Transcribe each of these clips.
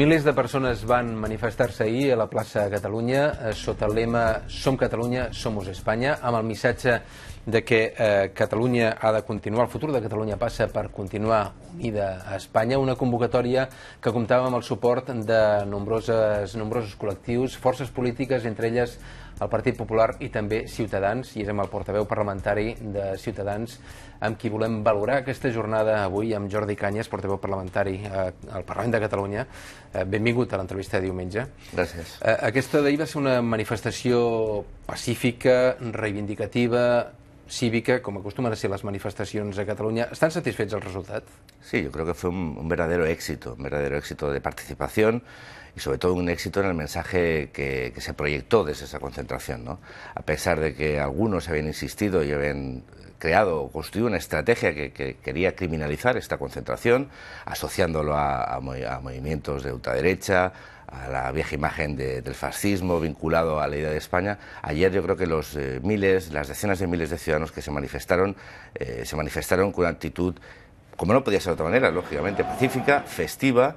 Milers de persones van manifestar-se ahir a la plaça Catalunya eh, sota el lema Som Catalunya, Somos Espanya, amb el missatge de que eh, Catalunya ha de continuar, el futur de Catalunya passa per continuar unida a Espanya, una convocatòria que comptava amb el suport de nombroses, nombrosos col·lectius, forces polítiques, entre elles el Partit Popular i també Ciutadans, i és amb el portaveu parlamentari de Ciutadans amb qui volem valorar aquesta jornada avui, amb Jordi Canyes, portaveu parlamentari eh, al Parlament de Catalunya. Eh, benvingut a l'entrevista de diumenge. Gràcies. Eh, aquesta d'ahir va ser una manifestació pacífica, reivindicativa, cívica, como acostumbran a ser las manifestaciones de Cataluña. ¿Están satisfechos del resultado? Sí, yo creo que fue un, verdadero éxito, un verdadero éxito de participación y sobre todo un éxito en el mensaje que, se proyectó desde esa concentración. A pesar de que algunos habían insistido y habían creado o construido una estrategia que, quería criminalizar esta concentración, asociándolo a movimientos de ultraderecha, a la vieja imagen del fascismo vinculado a la idea de España. Ayer yo creo que los eh, miles, las decenas de miles de ciudadanos que se manifestaron, eh, se manifestaron con una actitud, como no podía ser de otra manera, lógicamente pacífica, festiva,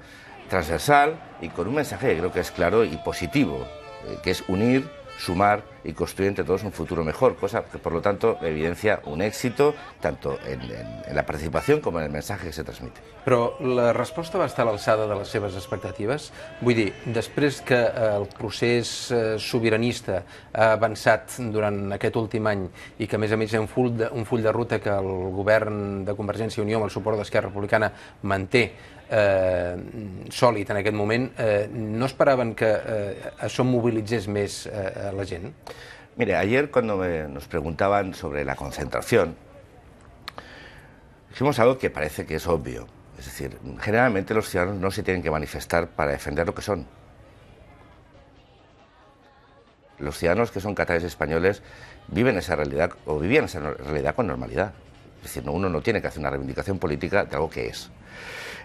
transversal y con un mensaje que creo que es claro y positivo, eh, que es unir sumar y construir entre todos un futuro mejor, cosa que por lo tanto evidencia un éxito tanto en, en, en la participación com en el mensaje que se transmite. Però la resposta va estar a l'alçada de les seves expectatives? Vull dir, després que eh, el procés eh, sobiranista ha avançat durant aquest últim any i que a més a més hi ha un full de, un full de ruta que el govern de Convergència i Unió amb el suport d'Esquerra Republicana manté, eh, sòlid en aquest moment, eh, no esperaven que eh, això mobilitzés més eh, la gent? Mire, ayer cuando me, nos preguntaban sobre la concentración, dijimos algo que parece que es obvio. Es decir, generalmente los ciudadanos no se tienen que manifestar para defender lo que son. Los ciudadanos que son catalanes españoles viven esa realidad o vivían esa realidad con normalidad. Es decir, uno no tiene que hacer una reivindicación política de algo que es.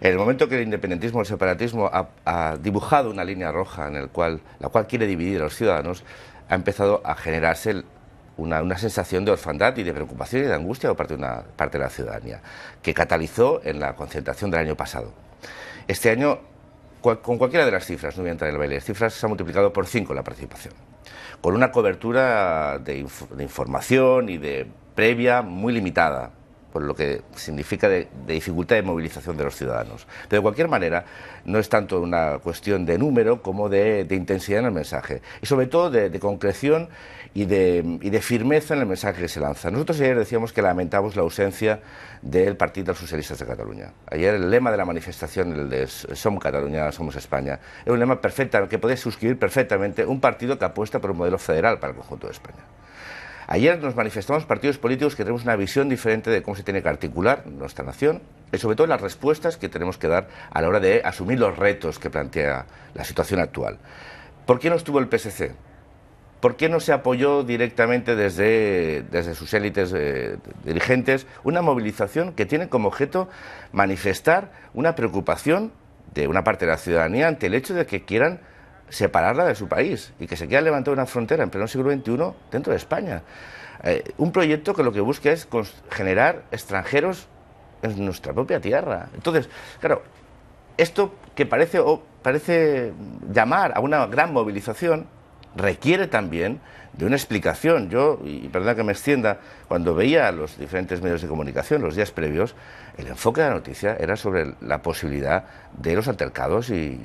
En el momento que el independentismo, el separatismo ha, dibujado una línea roja en el cual, la cual quiere dividir a los ciudadanos, ha empezado a generarse una, sensación de orfandad y de preocupación y de angustia por parte de, una, parte de la ciudadanía, que catalizó en la concentración del año pasado. Este año, con cualquiera de las cifras, no voy a entrar en el baile, las cifras se ha multiplicado por cinco la participación, con una cobertura de información y de previa muy limitada lo que significa de, dificultad de movilización de los ciudadanos. Pero de cualquier manera, no es tanto una cuestión de número como de, intensidad en el mensaje y sobre todo de, concreción y de, firmeza en el mensaje que se lanza. Nosotros ayer decíamos que lamentamos la ausencia del Partido Socialista Socialistas de Cataluña. Ayer el lema de la manifestación, el de Som Cataluña, Somos España, es un lema perfecto, que puede suscribir perfectamente un partido que apuesta por un modelo federal para el conjunto de España. Ayer nos manifestamos partidos políticos que tenemos una visión diferente de cómo se tiene que articular nuestra nación y sobre todo las respuestas que tenemos que dar a la hora de asumir los retos que plantea la situación actual. ¿Por qué no estuvo el PSC? ¿Por qué no se apoyó directamente desde, desde sus élites eh, dirigentes una movilización que tiene como objeto manifestar una preocupación de una parte de la ciudadanía ante el hecho de que quieran separarla de su país y que se quiera levantar una frontera en pleno siglo XXI dentro de España. Eh, un proyecto que lo que busca es generar extranjeros en nuestra propia tierra. Entonces, claro, esto que parece, o parece llamar a una gran movilización, requiere también de una explicación. Yo, y perdona que me extienda, cuando veía los diferentes medios de comunicación los días previos, el enfoque de la noticia era sobre la posibilidad de los altercados y,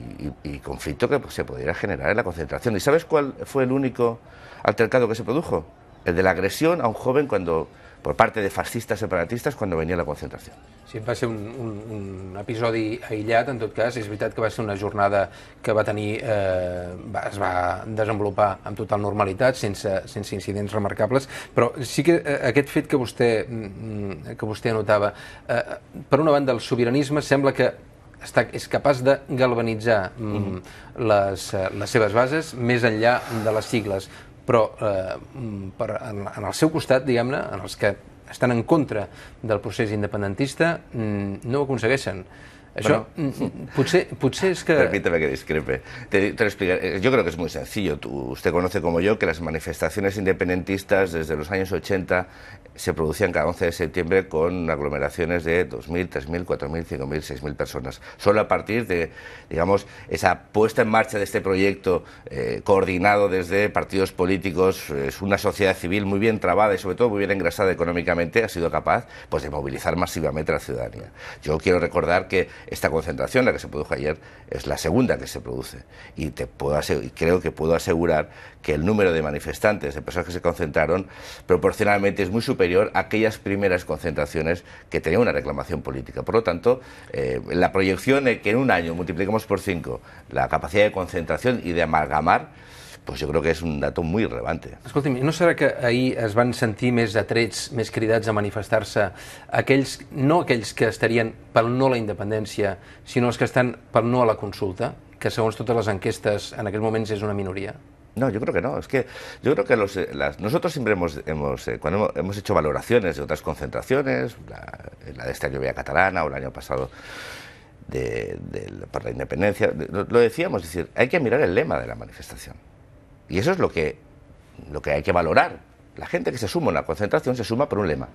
y conflicto que pues, se pudiera generar en la concentración. ¿Y sabes cuál fue el único altercado que se produjo? El de la agresión a un joven cuando por parte de fascistas separatistes quan venia la concentració. Sí, va ser un, un, un episodi aïllat, en tot cas, és veritat que va ser una jornada que va tenir, eh, va, es va desenvolupar amb total normalitat, sense, sense incidents remarcables, però sí que eh, aquest fet que vostè, mm, que vostè anotava, eh, per una banda el sobiranisme sembla que està, és capaç de galvanitzar mm, mm-hmm. les, eh, les seves bases més enllà de les sigles, però eh, mm, per, en, en el seu costat, diguem-ne, en els que estan en contra del procés independentista, mm, no ho aconsegueixen. Mm, mm, que... Permíteme que discrepe. Te, eh, Yo creo que es muy sencillo. Tú, usted conoce como yo que las manifestaciones independentistas desde los años 80 se producían cada 11 de septiembre con aglomeraciones de 2.000, 3.000, 4.000, 5.000, 6.000 personas. Solo a partir de, digamos, esa puesta en marcha de este proyecto eh, coordinado desde partidos políticos, es una sociedad civil muy bien trabada y sobre todo muy bien engrasada económicamente, ha sido capaz pues, de movilizar masivamente a la ciudadanía. Yo quiero recordar que esta concentración, la que se produjo ayer, es la segunda que se produce. Y, te puedo creo que puedo asegurar que el número de manifestantes, de personas que se concentraron, proporcionalmente es muy superior a aquellas primeras concentraciones que tenían una reclamación política. Por lo tanto, eh, la proyección es que en un año multipliquemos por cinco la capacidad de concentración y de amalgamar, pues yo creo que es un dato muy relevante. Escúcheme, no será que ahí es van sentir més atrets, més cridats a manifestarse se no aquellos que estarían para no la independencia sino los que están para no a la consulta, que según todas las enquestes en aquel momento es una minoría? No, yo creo que no. Es que yo creo que eh, nosotros siempre hemos, hemos eh, cuando hemos, hecho valoraciones de otras concentraciones, la, la de esta lluvia catalana o el año pasado de, por la independencia, lo, lo decíamos, es decir, hay que mirar el lema de la manifestación. Y eso es lo que, lo que hay que valorar. La gente que se suma a la concentración se suma por un lema.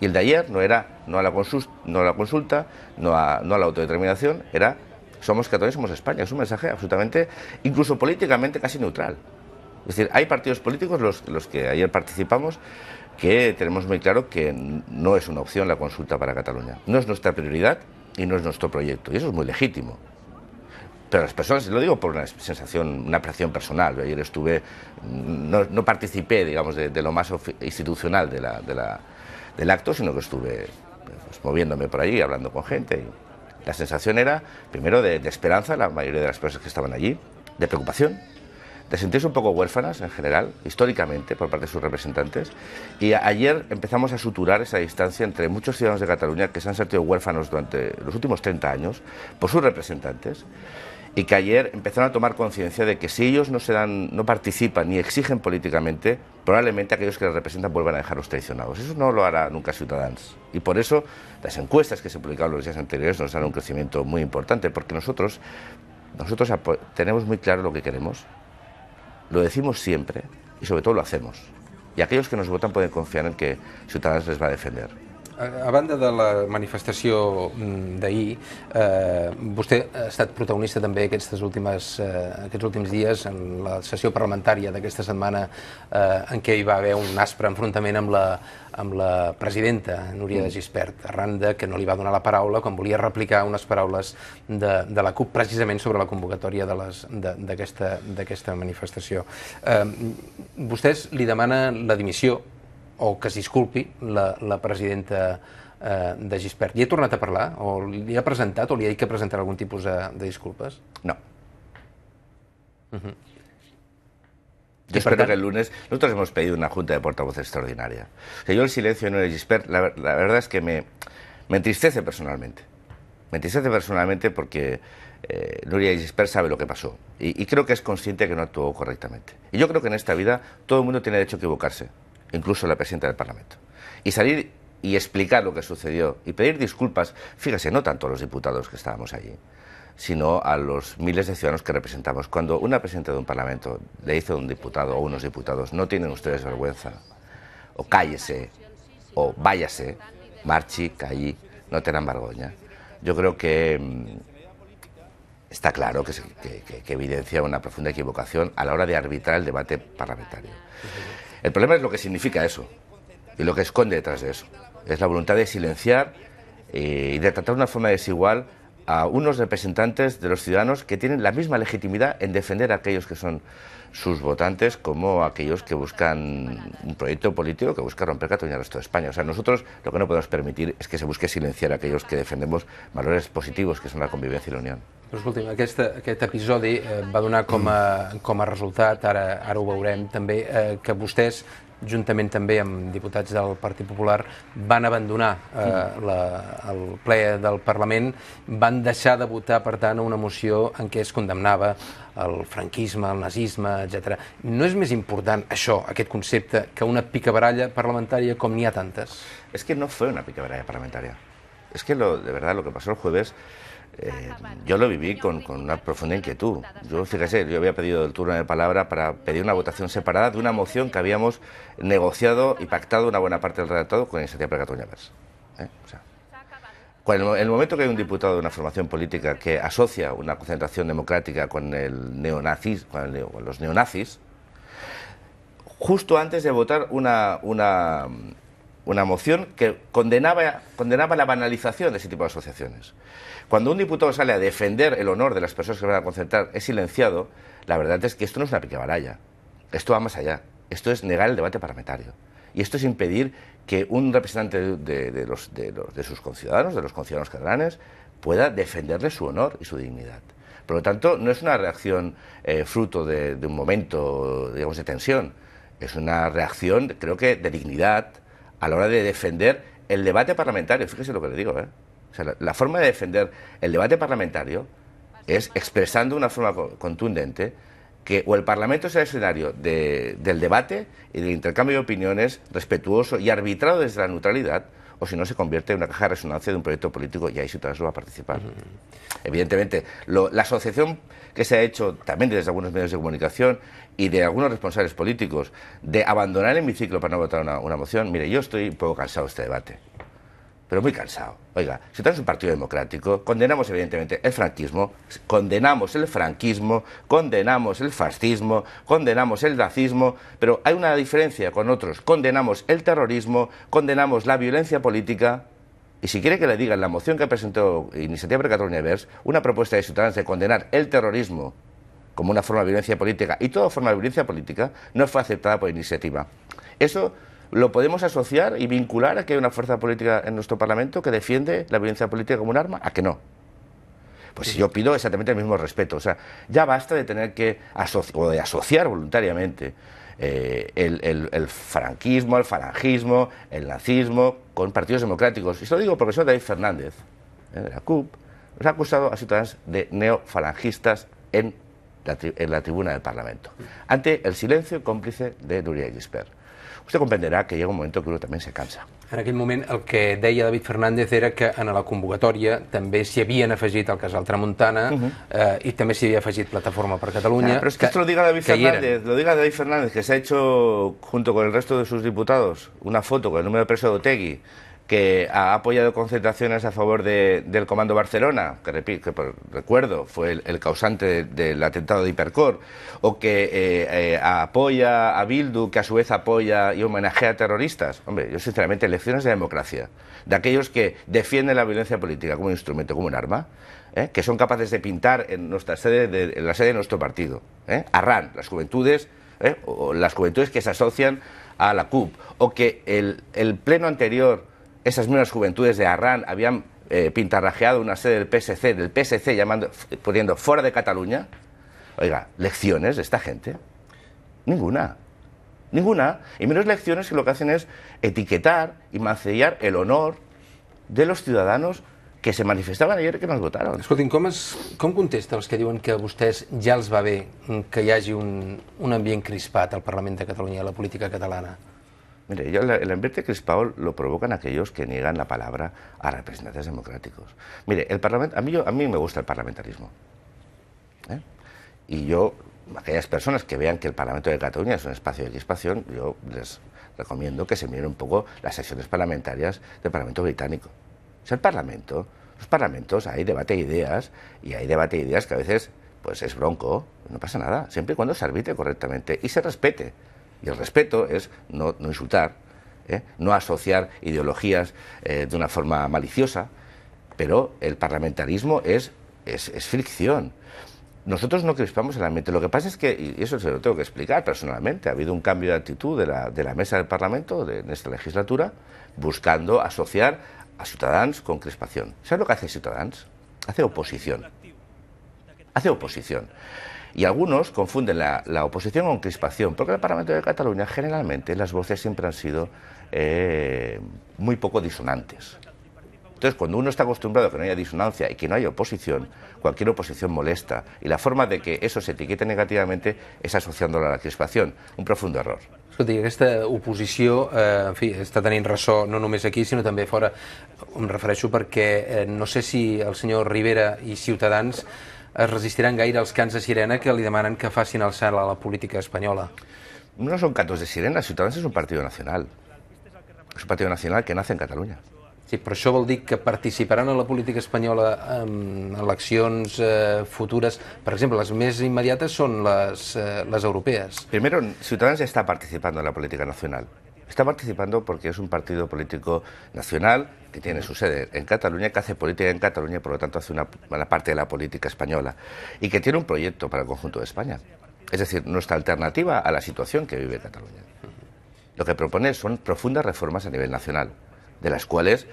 Y el de ayer no era no a la, consulta, no a la, consulta, no a, no a la autodeterminación, era somos catalanes, somos España. Es un mensaje absolutamente, incluso políticamente, casi neutral. Es decir, hay partidos políticos, los, los que ayer participamos, que tenemos muy claro que no es una opción la consulta para Cataluña. No es nuestra prioridad y no es nuestro proyecto. Y eso es muy legítimo. Pero las personas, lo digo por una sensación, una apreciación personal. ayer estuve, no, participé, digamos, de, lo más institucional de la, de la, del acto, sino que estuve pues, moviéndome por allí, hablando con gente. Y la sensación era, primero, de, de esperanza, la mayoría de las personas que estaban allí, de preocupación, de sentirse un poco huérfanas en general, históricamente, por parte de sus representantes. Y ayer empezamos a suturar esa distancia entre muchos ciudadanos de Cataluña que se han sentido huérfanos durante los últimos 30 años por sus representantes y que ayer empezaron a tomar conciencia de que si ellos no, se dan, no participan ni exigen políticamente, probablemente aquellos que les representan vuelvan a dejarlos traicionados. Eso no lo hará nunca Ciudadanos. Y por eso las encuestas que se publicaron los días anteriores nos dan un crecimiento muy importante, porque nosotros, nosotros tenemos muy claro lo que queremos, lo decimos siempre y sobre todo lo hacemos. Y aquellos que nos votan pueden confiar en que Ciudadanos les va a defender. A banda de la manifestació mm, d'ahir, eh, vostè ha estat protagonista també aquestes últimes, eh, aquests últims dies en la sessió parlamentària d'aquesta setmana eh, en què hi va haver un aspre enfrontament amb la, amb la presidenta, Núria de mm. Gispert, arran de que no li va donar la paraula quan volia replicar unes paraules de, de la CUP precisament sobre la convocatòria d'aquesta manifestació. Eh, vostès li demanen la dimissió o que se disculpe la, presidenta eh, de Gispert. ¿Ya ha tornat a hablar? O le ha presentado o le ha que presentar algún tipo de, disculpas? No. Mhm. Yo espero que el lunes... Nosotros hemos pedido una junta de portavoces extraordinaria. yo el silencio no de Gispert, la, la, verdad es que me, me entristece personalmente. Me entristece personalmente porque eh, Nuria sabe lo que pasó y, creo que es consciente que no actuó correctamente. Y yo creo que en esta vida todo el mundo tiene derecho a equivocarse incluso la presidenta del Parlamento. Y salir y explicar lo que sucedió y pedir disculpas, fíjese, no tanto a los diputados que estábamos allí, sino a los miles de ciudadanos que representamos. Cuando una presidenta de un Parlamento le dice a un diputado o a unos diputados, no tienen ustedes vergüenza, o cállese, o váyase, marchi, callí, no tengan vergüenza. Yo creo que mm, está claro que, que, evidencia una profunda equivocación a la hora de arbitrar el debate parlamentario. El problema es lo que significa eso y lo que esconde detrás de eso. Es la voluntad de silenciar eh, y de tratar de una forma desigual a unos representantes de los ciudadanos que tienen la misma legitimidad en defender a aquellos que son sus votantes como aquellos que buscan un proyecto político que busca romper Cataluña el resto de España. O sea, nosotros lo que no podemos permitir es que se busque silenciar a aquellos que defendemos valores positivos que son la convivencia y la unión. Però escolti'm, aquest, este episodio eh, va a, com a resultat, ara, ara eh, que juntament també amb diputats del Partit Popular, van abandonar eh, mm. la, el ple del Parlament, van deixar de votar, per tant, una moció en què es condemnava el franquisme, el nazisme, etc. No és més important això, aquest concepte, que una picabaralla parlamentària com n'hi ha tantes? Es que no fue una picabaralla És Es que lo, de verdad lo que pasó el jueves Eh, yo lo viví con, una profunda inquietud. Yo, fíjese, yo había pedido el turno de palabra para pedir una votación separada de una moción que habíamos negociado y pactado una buena parte del redactado con la Iniciativa para ¿eh? en el momento que hay un diputado de una formación política que asocia una concentración democrática con, el neonazis, los neonazis, justo antes de votar una, una moción que condenaba, condenaba la banalización de ese tipo de asociaciones. Cuando un diputado sale a defender el honor de las personas que van a concertar es silenciado, la verdad es que esto no es una piquebaraya, esto va más allá, esto es negar el debate parlamentario. Y esto es impedir que un representante de, los, de, sus conciudadanos, de los conciudadanos catalanes, pueda defenderle su honor y su dignidad. Por lo tanto, no es una reacción eh, fruto de, de un momento, digamos, de tensión, es una reacción, creo que, de dignidad, a la hora de defender el debate parlamentario. Fíjese lo que le digo, ¿eh? la, forma de defender el debate parlamentario es expresando de una forma contundente que o el Parlamento sea el escenario del debate y del intercambio de opiniones respetuoso y arbitrado desde la neutralidad, o si no se convierte en una caja de resonancia de un proyecto político y ahí se no va a participar. Evidentemente, la asociación que se ha hecho también desde algunos medios de comunicación y de algunos responsables políticos de abandonar el hemiciclo para no votar una, una moción, mire, yo estoy un poco cansado de este debate pero muy cansado. Oiga, si tenemos un partido democrático, condenamos evidentemente el franquismo, condenamos el franquismo, condenamos el fascismo, condenamos el racismo, pero hay una diferencia con otros. Condenamos el terrorismo, condenamos la violencia política, y si quiere que le diga la moción que presentó Iniciativa per Catalunya una propuesta de Ciutadans de condenar el terrorismo como una forma de violencia política y toda forma de violencia política, no fue aceptada por iniciativa. Eso lo podemos asociar y vincular a que hay una fuerza política en nuestro Parlamento que defiende la violencia política como un arma, a que no. Pues yo pido exactamente el mismo respeto. O sea, ya basta de tener que asociar, voluntariamente eh, el, franquismo, el falangismo, el nazismo con partidos democráticos. Y esto lo digo porque soy David Fernández, eh, de la CUP, nos ha acusado a Ciudadanos de neofalangistas en la, en la tribuna del Parlamento, ante el silencio cómplice de Nuria Gispert. vostè comprenderà que hi ha un moment que uno també se cansa. En aquell moment el que deia David Fernández era que en la convocatòria també s'hi havien afegit el Casal Tramuntana uh -huh. eh, i també s'hi havia afegit Plataforma per Catalunya. Ah, però és que, que esto lo diga David Fernández, lo diga David Fernández, que se ha hecho junto con el resto de sus diputados una foto con el número de preso de Otegui que ha apoyado concentraciones a favor del Comando Barcelona, que, recuerdo fue el, causante del atentado de Hipercor, o que eh, eh, apoya a Bildu, que a su vez apoya y homenajea a terroristas. Hombre, yo sinceramente, elecciones de democracia, de aquellos que defienden la violencia política como un instrumento, como un arma, ¿eh? que son capaces de pintar en, nuestra sede la sede de nuestro partido, Arran, las juventudes, o las juventudes que se asocian a la CUP, o que el pleno anterior esas mismas juventudes de Arran habían eh, pintarrajeado una sede del PSC, del PSC llamando, poniendo fuera de Cataluña. Oiga, lecciones de esta gente. Ninguna. Ninguna. Y menos lecciones que lo que hacen es etiquetar y mancillar el honor de los ciudadanos que se manifestaban ayer que nos votaron. Escolti'm, ¿cómo es, contesta los que dicen que a vostès ya les va ver que ya hay un, ambiente crispado al Parlamento de Catalunya, a la política catalana? Mire, el ambiente crispao lo provocan aquellos que niegan la palabra a representantes democráticos. Mire, el parlamento, a, mí a mí me gusta el parlamentarismo. ¿eh? Y yo, aquellas personas que vean que el Parlamento de Cataluña es un espacio de crispación, yo les recomiendo que se miren un poco las sesiones parlamentarias del Parlamento británico. Es el Parlamento. Los parlamentos hay debate de ideas y hay debate de ideas que a veces pues es bronco, no pasa nada, siempre y cuando se arbite correctamente y se respete. Y el respeto es no, insultar, ¿eh? no asociar ideologías eh, de una forma maliciosa, pero el parlamentarismo es, es, fricción nosotros no crispamos en la mente. Lo que pasa es que, y eso se lo tengo que explicar personalmente, ha habido un cambio de actitud de la, mesa del Parlamento de, en esta legislatura buscando asociar a ciudadanos con crispación. ¿Sabes lo que hace Ciudadanos? Hace oposición. Hace oposición. Y algunos confunden la, oposición con crispación, porque en el Parlamento de Cataluña generalmente las voces siempre han sido eh, muy poco disonantes. Entonces, cuando uno está acostumbrado a que no haya disonancia y que no haya oposición, cualquier oposición molesta. Y la forma de que eso se etiquete negativamente es asociándolo a la crispación. Un profundo error. Escolta, aquesta esta eh, en fi, està no només aquí, sino también fora. Em refereixo porque eh, no sé si el señor Rivera y Ciutadans es resistiran gaire als cants de sirena que li demanen que facin el cel a la política espanyola. No són cantos de sirena, Ciutadans és un partit nacional. És un partit nacional que nace en Catalunya. Sí, però això vol dir que participaran en la política espanyola en eleccions eh, futures. Per exemple, les més immediates són les, eh, les europees. Primero, Ciutadans ja està participant en la política nacional. Está participando porque es un partido político nacional que tiene su sede en Cataluña, que hace política en Cataluña y por lo tanto hace una, buena parte de la política española y que tiene un proyecto para el conjunto de España. Es decir, nuestra alternativa a la situación que vive Cataluña. Lo que propone son profundas reformas a nivel nacional, de las cuales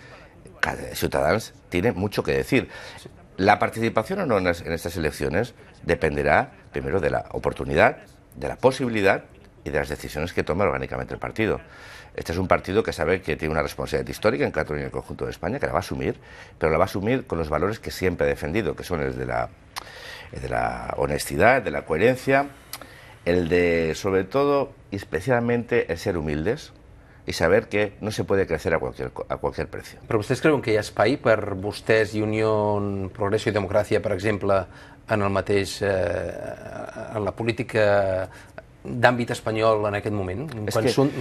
Ciudadanos tiene mucho que decir. La participación o no en, estas elecciones dependerá primero de la oportunidad, de la posibilidad y de las decisiones que toma orgánicamente el partido. Este es un partido que sabe que tiene una responsabilidad histórica en Cataluña y en el conjunto de España, que la va a asumir, pero la va a asumir con los valores que siempre ha defendido, que son el de la, de la honestidad, de la coherencia, el de, sobre todo, y especialmente, el ser humildes, y saber que no se puede crecer a cualquier, a cualquier precio. ¿Pero ustedes creen que ya es per vostès Unión Progreso y Democracia, por ejemplo, en el eh, en la política ámbito español en aquel momento,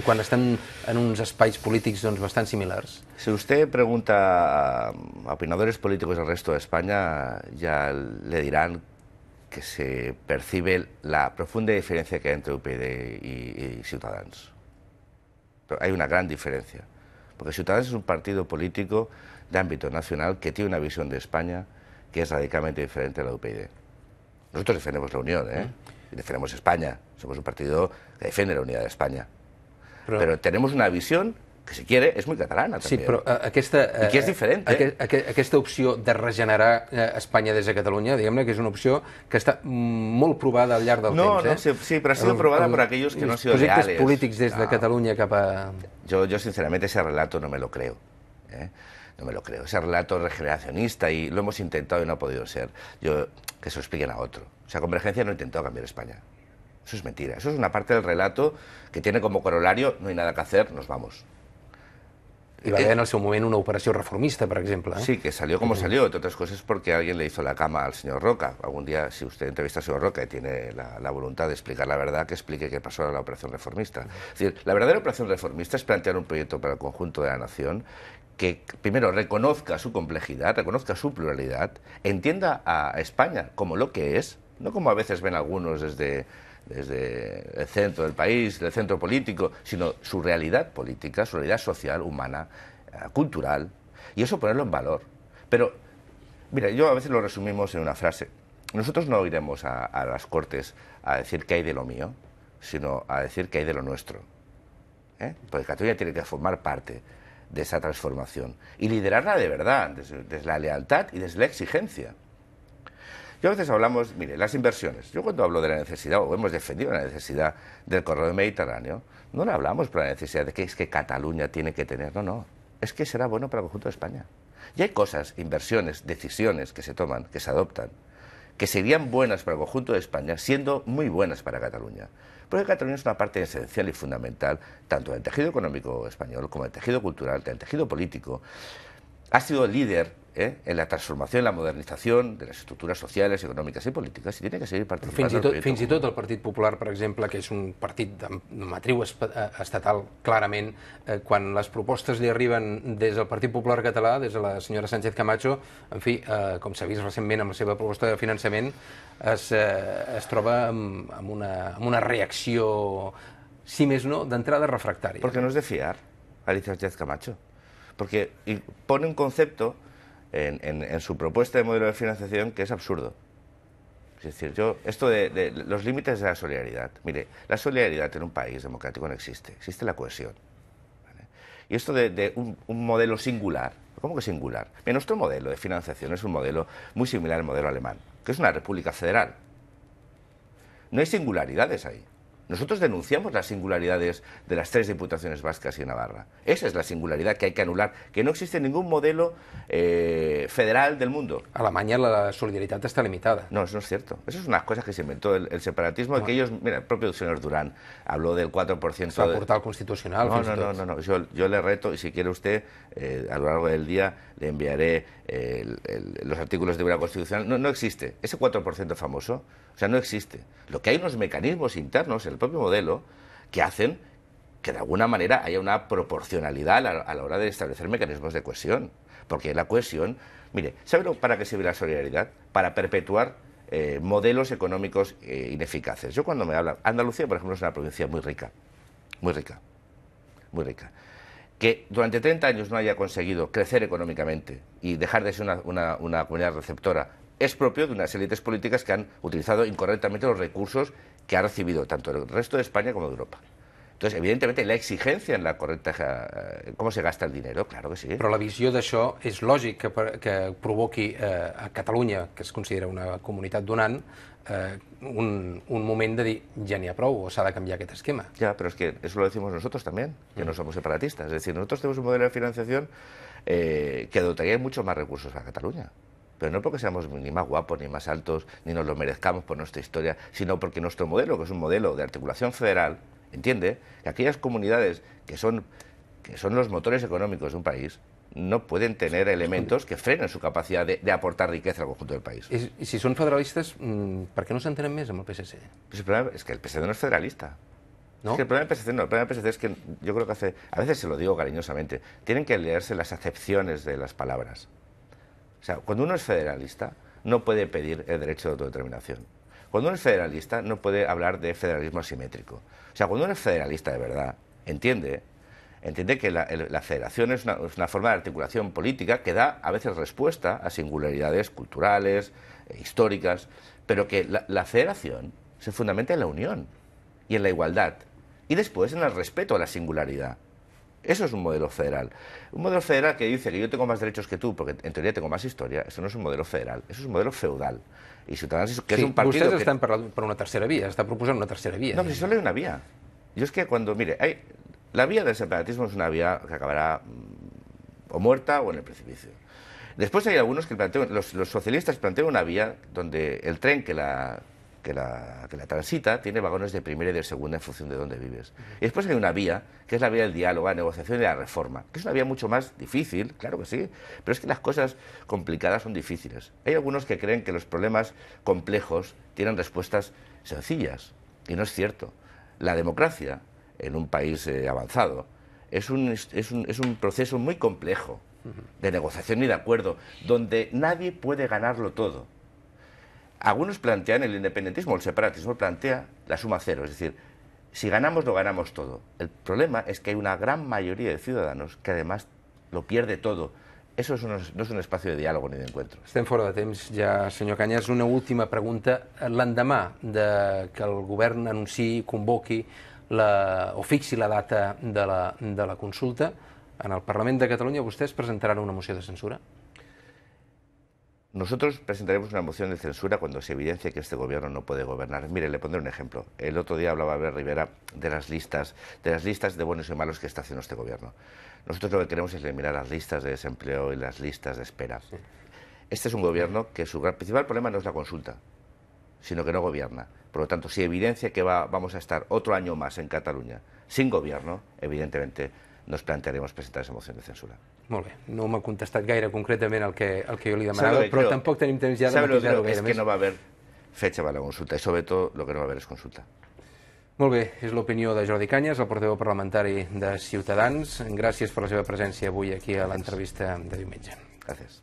cuando están en unos espais políticos doncs, bastant similares? Si usted pregunta a opinadores políticos del resto de España, ya le dirán que se percibe la profunda diferencia que hay entre UPD y, Ciudadanos. hay una gran diferencia, porque Ciudadanos es un partido político de ámbito nacional que tiene una visión de España que es radicalmente diferente a la UPD. Nosotros defendemos la Unión, ¿eh? Mm. defendemos España, somos un partido que defiende la unidad de España. Pero, pero tenemos una visión que si quiere, és molt catalana, també. Sí, però uh, aquesta... Uh, I que és diferent, eh? Aqu aqu aquesta opció de regenerar uh, Espanya des de Catalunya, diguem-ne que és una opció que està molt provada al llarg del no, temps, eh? No, sí, sí, però ha sido provada el, per aquells que no han sido reales. Projectes polítics des no. de Catalunya cap a... Yo, yo, sinceramente, ese relato no me lo creo. Eh? No me lo creo. Ese relato regeneracionista y lo hemos intentado y no ha podido ser. Yo, que se lo expliquen a otro. O sea, Convergencia no ha intentado cambiar España. Eso es mentira. Eso es una parte del relato que tiene como corolario no hay nada que hacer, nos vamos. Y va no en el momento una operación reformista, por ejemplo. ¿eh? Sí, que salió como salió, entre otras cosas porque alguien le hizo la cama al señor Roca. Algún día, si usted entrevista al señor Roca y tiene la, voluntad de explicar la verdad, que explique qué pasó a la operación reformista. decir, la verdadera operación reformista es plantear un proyecto para el conjunto de la nación que primero reconozca su complejidad, reconozca su pluralidad, entienda a España como lo que es, no como a veces ven algunos desde, desde el centro del país, del centro político, sino su realidad política, su realidad social, humana, eh, cultural, y eso ponerlo en valor. Pero, mira, yo a veces lo resumimos en una frase. Nosotros no iremos a, las cortes a decir que hay de lo mío, sino a decir que hay de lo nuestro. ¿eh? Porque Cataluña tiene que formar parte de esa transformación y liderarla de verdad, desde, la lealtad y desde la exigencia. Yo a veces hablamos, mire, las inversiones. Yo cuando hablo de la necesidad, o hemos defendido la necesidad del corredor mediterráneo, no hablamos por la necesidad de que es que Cataluña tiene que tener, no, no, es que será bueno para el conjunto de España. Y hay cosas, inversiones, decisiones que se toman, que se adoptan, que serían buenas para el conjunto de España, siendo muy buenas para Cataluña. Porque Cataluña es una parte esencial y fundamental, tanto del tejido económico español como del tejido cultural, del tejido político. Ha sido líder ¿Eh? en la transformació, en la modernització de les estructures socials, econòmiques i polítiques, y tiene que seguir participando. Fins i, tot, fins i tot el Partit Popular, per exemple, que és un partit de matriu eh, estatal, clarament, eh, quan les propostes li arriben des del Partit Popular català, des de la senyora Sánchez Camacho, en fi, eh, com s'ha vist recentment amb la seva proposta de finançament, es, eh, es troba amb, amb, una, amb una reacció, si més no, d'entrada refractària. Porque no es de fiar, Alicia Sánchez Camacho. Porque pone un concepto en, su propuesta de modelo de financiación que es absurdo. Es decir, yo, esto de, los límites de la solidaridad. Mire, la solidaridad en un país democrático no existe, existe la cohesión. Y esto de, un, modelo singular, ¿cómo que singular? nuestro modelo de financiación es un modelo muy similar al modelo alemán, que es una república federal. No hay singularidades ahí. Nosotros denunciamos las singularidades de las tres diputaciones vascas y Navarra. Esa es la singularidad que hay que anular, que no existe ningún modelo eh, federal del mundo. A la mañana la solidaridad está limitada. No, eso no es cierto. Eso es unas cosas que se inventó el, separatismo, que ellos, mira, el propio señor Durán habló del 4%. Está de... portal constitucional. No, no, no, Yo, le reto, y si quiere usted, eh, a lo largo del día le enviaré eh, los artículos de una constitucional. No, no existe. Ese 4% famoso, o sea, no existe. Lo que hay unos mecanismos internos, propio modelo que hacen que de alguna manera haya una proporcionalidad a la, hora de establecer mecanismos de cohesión. Porque la cohesión, mire, ¿sabe para qué sirve la solidaridad? Para perpetuar eh, modelos económicos eh, ineficaces. Yo cuando me habla Andalucía, por ejemplo, es una provincia muy rica, muy rica, muy rica. Que durante 30 años no haya conseguido crecer económicamente y dejar de ser una, una, una comunidad receptora es propio de unas élites políticas que han utilizado incorrectamente los recursos que ha recibido tanto el resto de España como de Europa. Entonces, evidentment, la exigència en la correcta... Eh, com se gasta el dinero, claro que sí. Però la visió d'això és lògic que, que provoqui eh, a Catalunya, que es considera una comunitat donant, eh, un, un moment de dir ja n'hi ha prou o s'ha de canviar aquest esquema. Ja, però es que eso lo decimos nosotros también, que mm. no somos separatistas. Es decir, nosotros tenemos un modelo de financiación eh, que dotaría mucho más recursos a Cataluña. pero no porque seamos ni más guapos, ni más altos, ni nos lo merezcamos por nuestra historia, sino porque nuestro modelo, que es un modelo de articulación federal, entiende que aquellas comunidades que son, que son los motores económicos de un país, no pueden tener elementos que frenen su capacidad de, aportar riqueza al conjunto del país. Y si son federalistas, mm, ¿para qué no se més en el PSC? Pues el problema es que el PSC no es federalista. el problema del PSC no, el problema del PSC es que yo creo que hace, a veces se lo digo cariñosamente, tienen que leerse las acepciones de las palabras. O sea, cuando uno es federalista, no puede pedir el derecho de autodeterminación. Cuando uno es federalista, no puede hablar de federalismo asimétrico. O sea, cuando uno es federalista de verdad, entiende, entiende que la, federación es una, forma de articulación política que da a veces respuesta a singularidades culturales, eh, históricas, pero que la federación se fundamenta en la unión y en la igualdad y después en el respeto a la singularidad. Eso es un modelo federal. Un modelo federal que dice que yo tengo más derechos que tú, porque en teoría tengo más historia, eso no es un modelo federal, eso es un modelo feudal. Y si Ustedes están por una tercera vía, está propuso una tercera vía. No, pero si solo hay una vía. Yo es que cuando, mire, la vía del separatismo es una vía que acabará mm, o muerta o en el precipicio. Después hay algunos que plantean, los, los socialistas plantean una vía donde el tren que la que la, que la transita tiene vagones de primera y de segunda en función de dónde vives. Y después hay una vía, que es la vía del diálogo, la negociación y la reforma, que es una vía mucho más difícil, claro que sí, pero es que las cosas complicadas son difíciles. Hay algunos que creen que los problemas complejos tienen respuestas sencillas, y no es cierto. La democracia en un país eh, avanzado es un, es, un, proceso muy complejo de negociación y de acuerdo, donde nadie puede ganarlo todo Algunos plantean, el independentismo, el separatismo plantea la suma cero, es decir, si ganamos lo ganamos todo. El problema es que hay una gran mayoría de ciudadanos que además lo pierde todo. Eso es un, no és un espai de diàleg ni d'encuentro. Estem fora de temps ja, senyor Canyas. Una última pregunta. L'endemà de que el govern anunci, convoqui la, o fixi la data de la, de la consulta, en el Parlament de Catalunya vostès presentaran una moció de censura? Nosotros presentaremos una moción de censura cuando se evidencie que este gobierno no puede gobernar. Mire, le pondré un ejemplo. El otro día hablaba Abel Rivera de las listas, de las listas de buenos y malos que está haciendo este gobierno. Nosotros lo que queremos es eliminar las listas de desempleo y las listas de espera. Este es un gobierno que su gran principal problema no es la consulta, sino que no gobierna. Por lo tanto, si evidencia que va, vamos a estar otro año más en Cataluña sin gobierno, evidentemente nos plantearemos presentar esa moción de censura. Molt bé, no m'ha contestat gaire concretament el que, el que jo li demanava, però creo, tampoc tenim temps ja de matisar-ho gaire és que no va haver fecha para la consulta i sobretot el lo que no va haver és consulta. Molt bé, és l'opinió de Jordi Canyes, el portaveu parlamentari de Ciutadans. Gràcies per la seva presència avui aquí a l'entrevista de diumenge. Gràcies.